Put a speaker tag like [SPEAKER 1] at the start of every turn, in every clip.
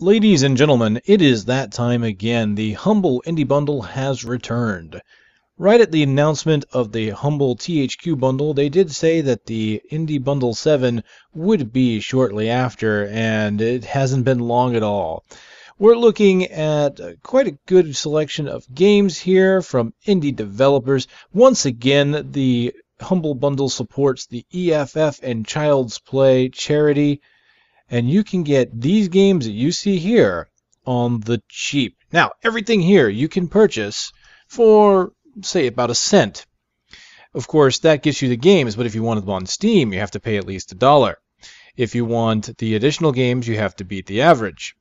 [SPEAKER 1] Ladies and gentlemen, it is that time again. The Humble Indie Bundle has returned. Right at the announcement of the Humble THQ Bundle, they did say that the Indie Bundle 7 would be shortly after, and it hasn't been long at all. We're looking at quite a good selection of games here from indie developers. Once again, the Humble Bundle supports the EFF and Child's Play charity and you can get these games that you see here on the cheap. Now, everything here you can purchase for, say, about a cent. Of course, that gets you the games, but if you want them on Steam, you have to pay at least a dollar. If you want the additional games, you have to beat the average.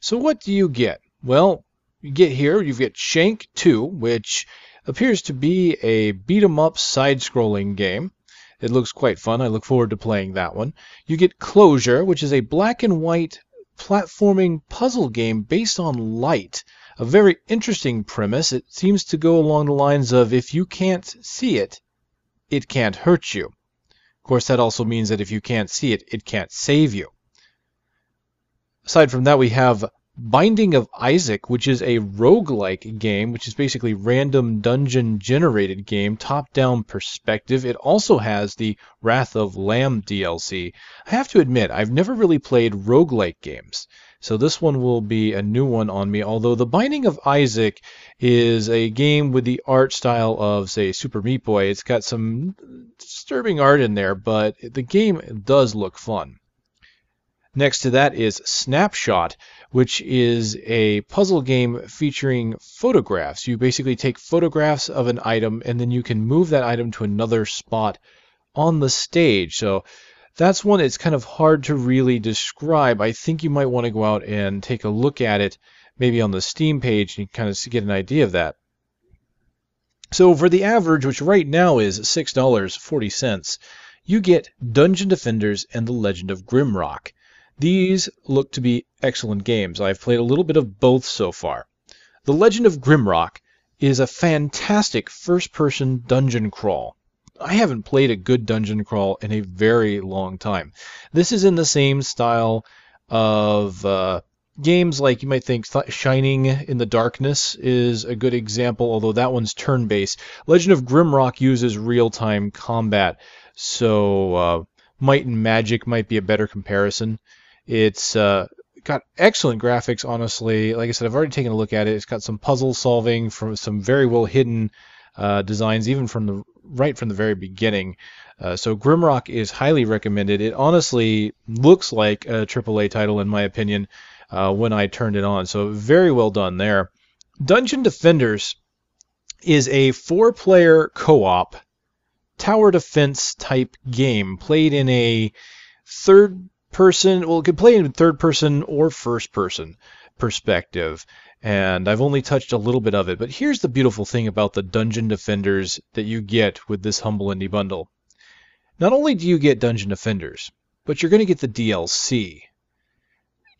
[SPEAKER 1] So what do you get? Well, you get here, you get Shank 2, which appears to be a beat 'em up side-scrolling game. It looks quite fun. I look forward to playing that one. You get Closure, which is a black and white platforming puzzle game based on light. A very interesting premise. It seems to go along the lines of if you can't see it, it can't hurt you. Of course, that also means that if you can't see it, it can't save you. Aside from that, we have Binding of Isaac, which is a roguelike game, which is basically random dungeon generated game, top-down perspective. It also has the Wrath of Lamb DLC. I have to admit, I've never really played roguelike games. So this one will be a new one on me, although The Binding of Isaac is a game with the art style of, say, Super Meat Boy. It's got some disturbing art in there, but the game does look fun. Next to that is Snapshot, which is a puzzle game featuring photographs. You basically take photographs of an item and then you can move that item to another spot on the stage. So that's one that's kind of hard to really describe. I think you might want to go out and take a look at it, maybe on the Steam page, and kind of get an idea of that. So for the average, which right now is $6.40, you get Dungeon Defenders and The Legend of Grimrock. These look to be excellent games. I have played a little bit of both so far. The Legend of Grimrock is a fantastic first-person dungeon crawl. I haven't played a good dungeon crawl in a very long time. This is in the same style of uh, games like you might think Shining in the Darkness is a good example, although that one's turn based. Legend of Grimrock uses real time combat, so uh, Might and Magic might be a better comparison. It's uh, got excellent graphics, honestly. Like I said, I've already taken a look at it. It's got some puzzle solving from some very well hidden uh, designs, even from the right from the very beginning. Uh, so Grimrock is highly recommended. It honestly looks like a AAA title, in my opinion, uh, when I turned it on. So very well done there. Dungeon Defenders is a four-player co-op tower defense type game played in a third person, well, it can play in third person or first person perspective. And I've only touched a little bit of it, but here's the beautiful thing about the Dungeon Defenders that you get with this Humble Indie Bundle. Not only do you get Dungeon Defenders, but you're going to get the DLC.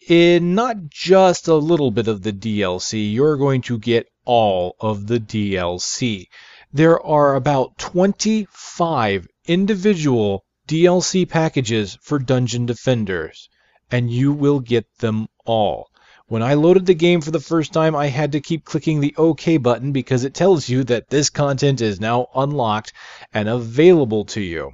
[SPEAKER 1] In not just a little bit of the DLC, you're going to get all of the DLC. There are about 25 individual DLC packages for Dungeon Defenders, and you will get them all. When I loaded the game for the first time, I had to keep clicking the OK button because it tells you that this content is now unlocked and available to you.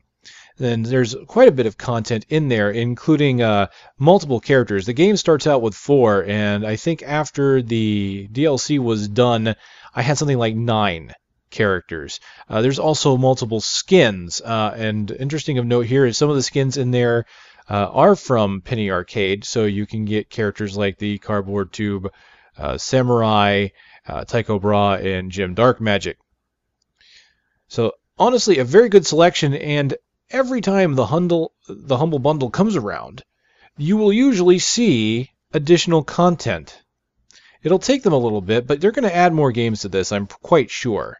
[SPEAKER 1] Then there's quite a bit of content in there, including uh, multiple characters. The game starts out with four, and I think after the DLC was done, I had something like nine characters. Uh, there's also multiple skins, uh, and interesting of note here is some of the skins in there uh, are from Penny Arcade, so you can get characters like the Cardboard Tube, uh, Samurai, uh, Tycho Brahe, and Jim Dark Magic. So honestly, a very good selection, and every time the the Humble Bundle comes around, you will usually see additional content. It'll take them a little bit, but they're going to add more games to this, I'm quite sure.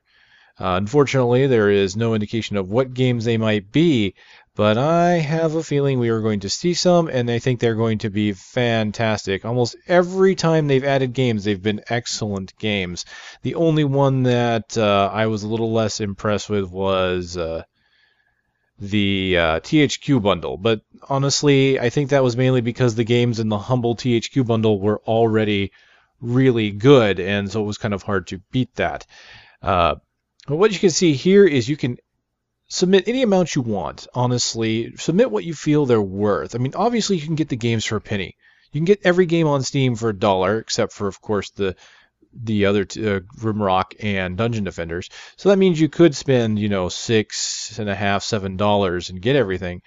[SPEAKER 1] Uh, unfortunately, there is no indication of what games they might be, but I have a feeling we are going to see some, and I think they're going to be fantastic. Almost every time they've added games, they've been excellent games. The only one that uh, I was a little less impressed with was uh, the uh, THQ bundle, but honestly, I think that was mainly because the games in the humble THQ bundle were already really good, and so it was kind of hard to beat that. Uh, what you can see here is you can submit any amount you want, honestly. Submit what you feel they're worth. I mean, obviously, you can get the games for a penny. You can get every game on Steam for a dollar, except for, of course, the the other t- uh, Grimrock and Dungeon Defenders. So that means you could spend, you know, six and a half, seven dollars and get everything.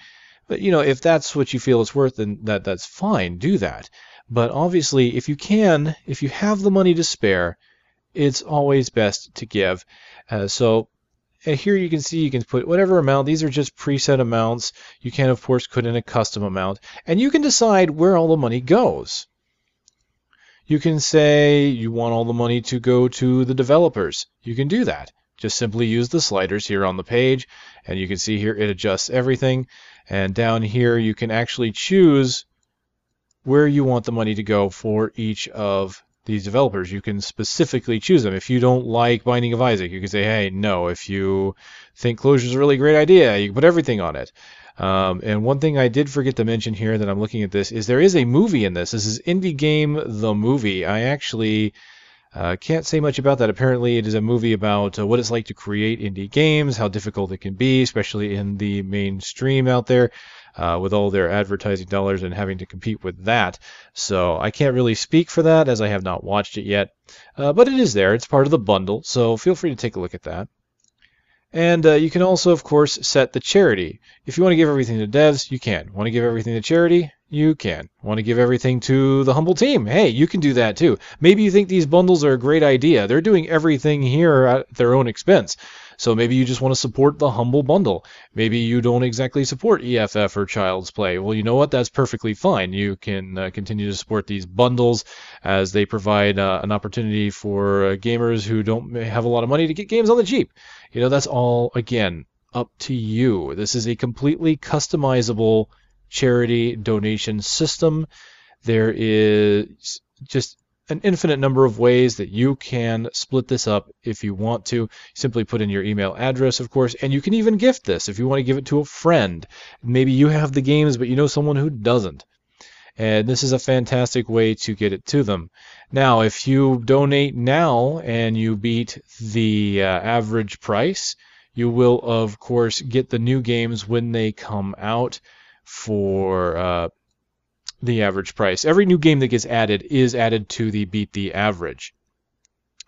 [SPEAKER 1] But you know, if that's what you feel it's worth, then that that's fine. Do that. But obviously, if you can, if you have the money to spare, it's always best to give. Uh, so uh, here you can see you can put whatever amount. These are just preset amounts. You can, of course, put in a custom amount. And you can decide where all the money goes. You can say you want all the money to go to the developers. You can do that. Just simply use the sliders here on the page. And you can see here it adjusts everything. And down here you can actually choose where you want the money to go for each of these developers. You can specifically choose them. If you don't like Binding of Isaac, you can say, hey, no. If you think closure is a really great idea, you can put everything on it. Um, and one thing I did forget to mention here that I'm looking at this is there is a movie in this. This is Indie Game the Movie. I actually uh, can't say much about that. Apparently, it is a movie about uh, what it's like to create indie games, how difficult it can be, especially in the mainstream out there uh, with all their advertising dollars and having to compete with that. So I can't really speak for that as I have not watched it yet. Uh, but it is there, it's part of the bundle, so feel free to take a look at that. And uh, you can also, of course, set the charity. If you want to give everything to devs, you can. Want to give everything to charity? You can. Want to give everything to the humble team? Hey, you can do that too. Maybe you think these bundles are a great idea. They're doing everything here at their own expense. So maybe you just want to support the humble bundle. Maybe you don't exactly support EFF or Child's Play. Well, you know what? That's perfectly fine. You can uh, continue to support these bundles as they provide uh, an opportunity for uh, gamers who don't have a lot of money to get games on the cheap. You know, that's all again up to you. This is a completely customizable charity donation system. There is just an infinite number of ways that you can split this up if you want to. simply put in your email address, of course, and you can even gift this if you want to give it to a friend. Maybe you have the games, but you know someone who doesn't. And this is a fantastic way to get it to them. Now, if you donate now and you beat the uh, average price, you will, of course, get the new games when they come out for uh, the average price. Every new game that gets added is added to the beat the average.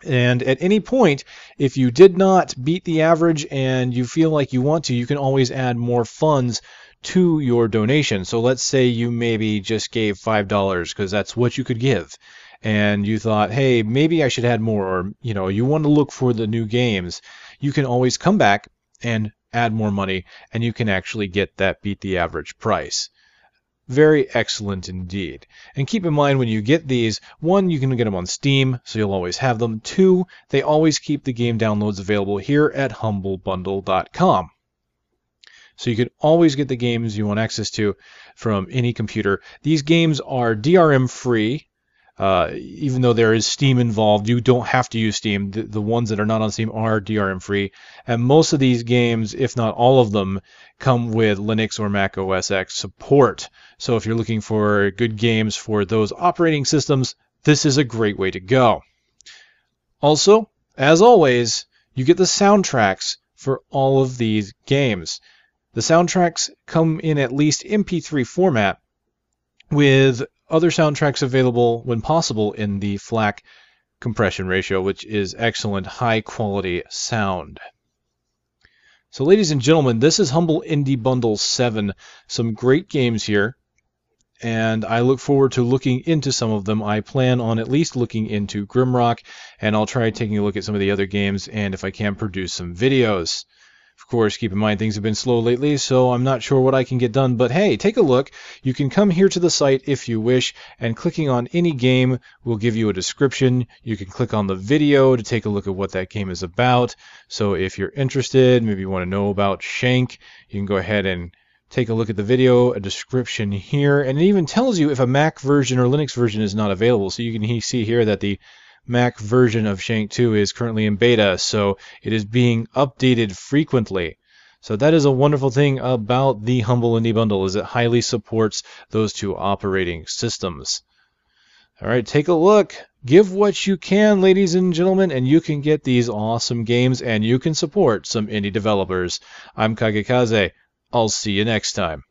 [SPEAKER 1] And at any point, if you did not beat the average and you feel like you want to, you can always add more funds to your donation. So let's say you maybe just gave $5 because that's what you could give. And you thought, hey, maybe I should add more, or you know, you want to look for the new games. You can always come back and add more money, and you can actually get that beat the average price. Very excellent indeed. And keep in mind when you get these, one, you can get them on Steam, so you'll always have them. Two, they always keep the game downloads available here at humblebundle.com. So you can always get the games you want access to from any computer. These games are DRM free, uh, even though there is Steam involved, you don't have to use Steam. The, the, ones that are not on Steam are DRM free. And most of these games, if not all of them, come with Linux or Mac OS X support. So if you're looking for good games for those operating systems, this is a great way to go. Also, as always, you get the soundtracks for all of these games. The soundtracks come in at least MP3 format with other soundtracks available when possible in the FLAC compression ratio, which is excellent, high quality sound. So, ladies and gentlemen, this is Humble Indie Bundle 7. Some great games here, and I look forward to looking into some of them. I plan on at least looking into Grimrock, and I'll try taking a look at some of the other games, and if I can, produce some videos. Of course, keep in mind things have been slow lately, so I'm not sure what I can get done, but hey, take a look. You can come here to the site if you wish, and clicking on any game will give you a description. You can click on the video to take a look at what that game is about. So if you're interested, maybe you want to know about Shank, you can go ahead and take a look at the video, a description here, and it even tells you if a Mac version or Linux version is not available. So you can see here that the Mac version of Shank 2 is currently in beta, so it is being updated frequently. So that is a wonderful thing about the Humble Indie Bundle is it highly supports those two operating systems. All right, take a look. Give what you can, ladies and gentlemen, and you can get these awesome games and you can support some indie developers. I'm Kagekaze. I'll see you next time.